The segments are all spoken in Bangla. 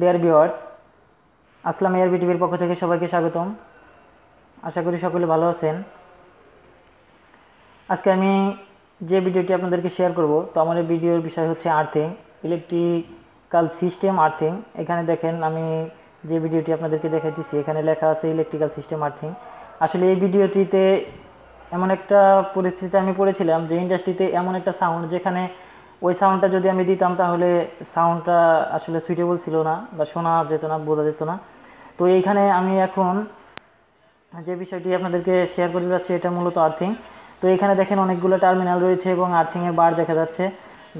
ডিয়ার ভিউয়ার্স আসলাম এয়ার বিটিভির পক্ষ থেকে সবাইকে স্বাগতম আশা করি সকলে ভালো আছেন আজকে আমি যে ভিডিওটি আপনাদেরকে শেয়ার করব তো আমার এই ভিডিওর বিষয় হচ্ছে আর্থিং ইলেকট্রিক্যাল সিস্টেম আর্থিং এখানে দেখেন আমি যে ভিডিওটি আপনাদেরকে দেখাইতেছি এখানে লেখা আছে ইলেকট্রিক্যাল সিস্টেম আর্থিং আসলে এই ভিডিওটিতে এমন একটা পরিস্থিতিতে আমি পড়েছিলাম যে ইন্ডাস্ট্রিতে এমন একটা সাউন্ড যেখানে ওই সাউন্ডটা যদি আমি দিতাম তাহলে সাউন্ডটা আসলে সুইটেবল ছিল না বা শোনা যেত না বোঝা যেত না তো এইখানে আমি এখন যে বিষয়টি আপনাদেরকে শেয়ার করতে যাচ্ছি এটা মূলত আর্থিং তো এখানে দেখেন অনেকগুলো টার্মিনাল রয়েছে এবং আর্থিংয়ের বার দেখা যাচ্ছে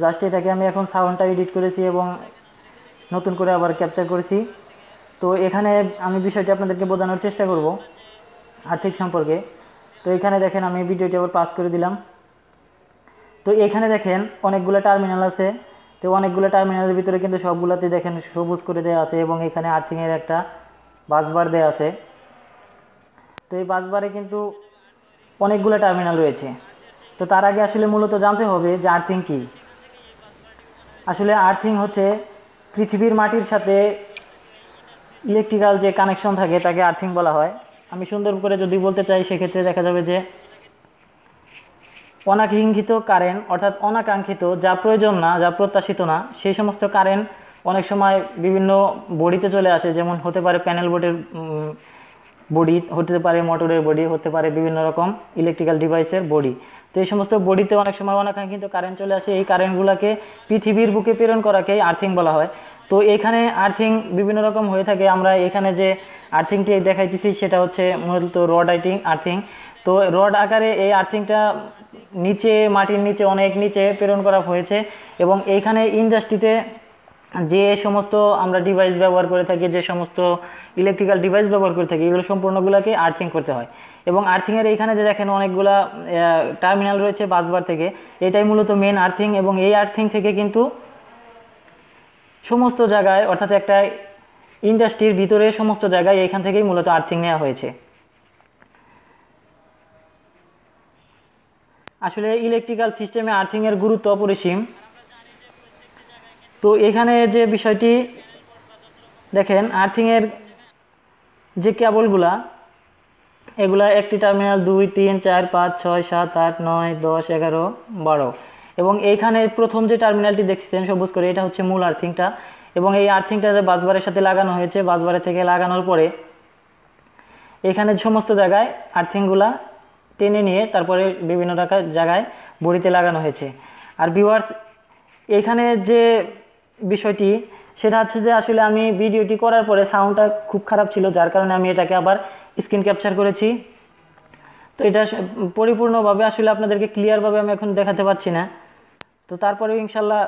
জাস্ট এটাকে আমি এখন সাউন্ডটা এডিট করেছি এবং নতুন করে আবার ক্যাপচার করেছি তো এখানে আমি বিষয়টি আপনাদেরকে বোঝানোর চেষ্টা করব আর্থিক সম্পর্কে তো এখানে দেখেন আমি ভিডিওটি আবার পাস করে দিলাম তো এখানে দেখেন অনেকগুলো টার্মিনাল আছে তো অনেকগুলো টার্মিনালের ভিতরে কিন্তু সবগুলোতে দেখেন সবুজ করে দেওয়া আছে এবং এখানে আর্থিংয়ের একটা বাসবার দেওয়া আছে তো এই বাসবারে কিন্তু অনেকগুলো টার্মিনাল রয়েছে তো তার আগে আসলে মূলত জানতে হবে যে আর্থিং কী আসলে আর্থিং হচ্ছে পৃথিবীর মাটির সাথে ইলেকট্রিক্যাল যে কানেকশন থাকে তাকে আর্থিং বলা হয় আমি সুন্দর করে যদি বলতে চাই সেক্ষেত্রে দেখা যাবে যে অনাকাঙ্ক্ষিত কারেন্ট অর্থাৎ অনাকাঙ্ক্ষিত যা প্রয়োজন না যা প্রত্যাশিত না সেই সমস্ত কারেন্ট অনেক সময় বিভিন্ন বডিতে চলে আসে যেমন হতে পারে প্যানেল বোর্ডের বডি হতে পারে মোটরের বডি হতে পারে বিভিন্ন রকম ইলেকট্রিক্যাল ডিভাইসের বডি তো এই সমস্ত বডিতে অনেক সময় অনাকাঙ্ক্ষিত কারেন্ট চলে আসে এই কারেন্টগুলোকে পৃথিবীর বুকে প্রেরণ করাকেই আর্থিং বলা হয় তো এখানে আর্থিং বিভিন্ন রকম হয়ে থাকে আমরা এখানে যে আর্থিংটি দেখাইতেছি সেটা হচ্ছে মূলত রড আইটিং আর্থিং তো রড আকারে এই আর্থিংটা নিচে মাটির নিচে অনেক নিচে প্রেরণ করা হয়েছে এবং এইখানে ইন্ডাস্ট্রিতে যে সমস্ত আমরা ডিভাইস ব্যবহার করে থাকি যে সমস্ত ইলেকট্রিক্যাল ডিভাইস ব্যবহার করে থাকি এগুলো সম্পূর্ণগুলোকে আর্থিং করতে হয় এবং আর্থিংয়ের এইখানে যে দেখেন অনেকগুলা টার্মিনাল রয়েছে বাসবার থেকে এটাই মূলত মেন আর্থিং এবং এই আর্থিং থেকে কিন্তু সমস্ত জায়গায় অর্থাৎ একটা ইন্ডাস্ট্রির ভিতরে সমস্ত জায়গায় এখান থেকেই মূলত আর্থিং নেওয়া হয়েছে আসলে ইলেকট্রিক্যাল সিস্টেমে আর্থিংয়ের গুরুত্ব অপরিসীম তো এখানে যে বিষয়টি দেখেন আর্থিংয়ের যে কেবলগুলা এগুলা একটি টার্মিনাল দুই তিন চার পাঁচ ছয় সাত আট নয় দশ এগারো বারো এবং এইখানে প্রথম যে টার্মিনালটি দেখছেন সবুজ করে এটা হচ্ছে মূল আর্থিংটা এবং এই আর্থিংটা যে বাসবারের সাথে লাগানো হয়েছে বাসবারের থেকে লাগানোর পরে এখানে সমস্ত জায়গায় আর্থিংগুলা টেনে নিয়ে তারপরে বিভিন্ন জায়গায় বড়িতে লাগানো হয়েছে আর ভিউয়ার্স এখানে যে বিষয়টি সেটা হচ্ছে যে আসলে আমি ভিডিওটি করার পরে সাউন্ডটা খুব খারাপ ছিল যার কারণে আমি এটাকে আবার স্ক্রিন ক্যাপচার করেছি তো এটা পরিপূর্ণভাবে আসলে আপনাদেরকে ক্লিয়ারভাবে আমি এখন দেখাতে পারছি না তো তারপরে ইনশাল্লাহ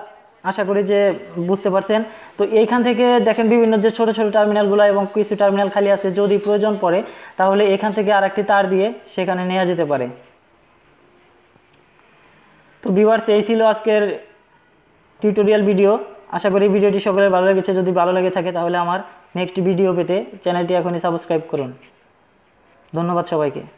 আশা করি যে বুঝতে পারছেন তো এইখান থেকে দেখেন বিভিন্ন যে ছোট ছোট টার্মিনালগুলো এবং কিছু টার্মিনাল খালি আছে যদি প্রয়োজন পড়ে তাহলে এখান থেকে আর একটি তার দিয়ে সেখানে নেওয়া যেতে পারে তো ভিউয়ার্স এই ছিল আজকের টিউটোরিয়াল ভিডিও আশা করি ভিডিওটি সকলের ভালো লেগেছে যদি ভালো লেগে থাকে তাহলে আমার নেক্সট ভিডিও পেতে চ্যানেলটি এখনই সাবস্ক্রাইব করুন ধন্যবাদ সবাইকে